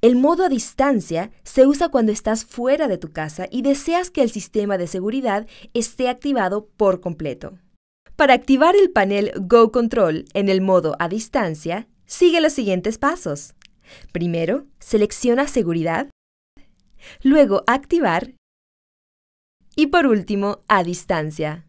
El modo a distancia se usa cuando estás fuera de tu casa y deseas que el sistema de seguridad esté activado por completo. Para activar el panel Go Control en el modo a distancia, sigue los siguientes pasos. Primero, selecciona Seguridad, luego Activar y por último, a distancia.